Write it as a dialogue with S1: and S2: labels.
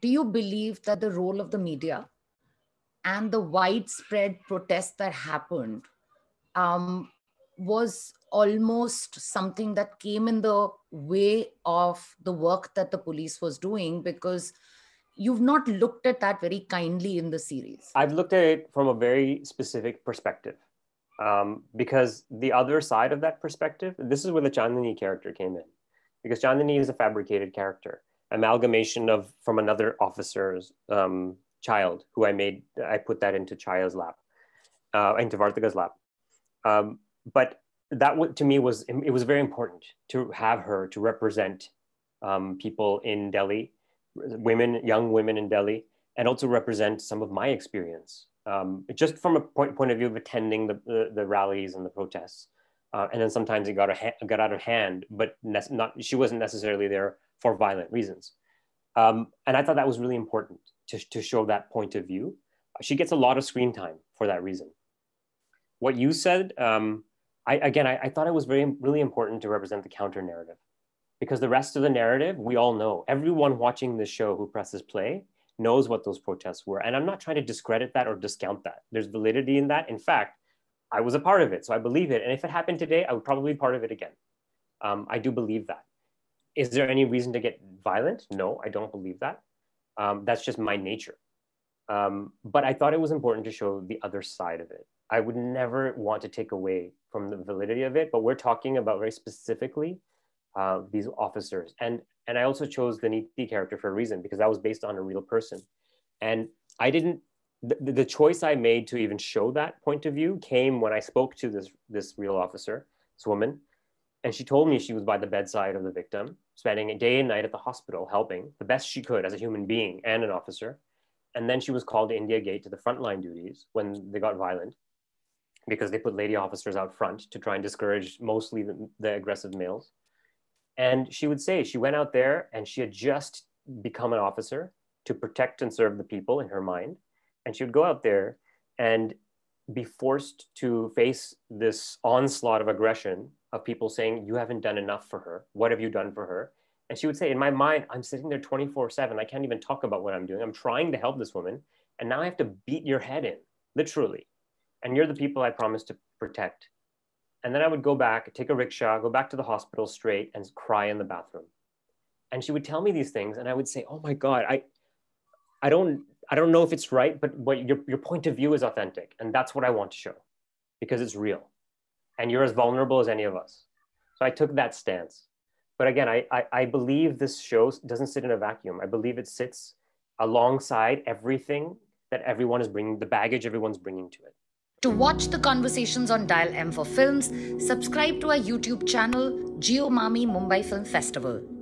S1: do you believe that the role of the media and the widespread protest that happened um, was almost something that came in the way of the work that the police was doing because you've not looked at that very kindly in the series.
S2: I've looked at it from a very specific perspective. Um, because the other side of that perspective, this is where the Chandani character came in, because Chandani is a fabricated character amalgamation of from another officer's um, child who I made, I put that into Chaya's lap, uh, into Vartika's lap. Um, but that to me was, it was very important to have her to represent um, people in Delhi, women, young women in Delhi, and also represent some of my experience. Um, just from a point, point of view of attending the, the, the rallies and the protests. Uh, and then sometimes it got, a got out of hand, but not, she wasn't necessarily there for violent reasons. Um, and I thought that was really important to, to show that point of view. She gets a lot of screen time for that reason. What you said, um, I, again, I, I, thought it was very, really important to represent the counter narrative because the rest of the narrative, we all know. Everyone watching the show who presses play knows what those protests were. And I'm not trying to discredit that or discount that. There's validity in that. In fact, I was a part of it, so I believe it. And if it happened today, I would probably be part of it again. Um, I do believe that. Is there any reason to get violent? No, I don't believe that. Um, that's just my nature. Um, but I thought it was important to show the other side of it. I would never want to take away from the validity of it, but we're talking about very specifically uh, these officers. And, and I also chose the Niti character for a reason because that was based on a real person. And I didn't, the, the choice I made to even show that point of view came when I spoke to this, this real officer, this woman, and she told me she was by the bedside of the victim, spending a day and night at the hospital helping the best she could as a human being and an officer. And then she was called to India Gate to the frontline duties when they got violent because they put lady officers out front to try and discourage mostly the, the aggressive males. And she would say she went out there and she had just become an officer to protect and serve the people in her mind. And she would go out there and be forced to face this onslaught of aggression of people saying, You haven't done enough for her. What have you done for her? And she would say, In my mind, I'm sitting there 24 7. I can't even talk about what I'm doing. I'm trying to help this woman. And now I have to beat your head in, literally. And you're the people I promised to protect. And then I would go back, take a rickshaw, go back to the hospital straight, and cry in the bathroom. And she would tell me these things. And I would say, Oh my God, I, I don't I don't know if it's right, but what your, your point of view is authentic. And that's what I want to show because it's real. And you're as vulnerable as any of us. So I took that stance. But again, I, I, I believe this show doesn't sit in a vacuum. I believe it sits alongside everything that everyone is bringing, the baggage everyone's bringing to it.
S1: To watch the conversations on Dial M for Films, subscribe to our YouTube channel, Geomami Mumbai Film Festival.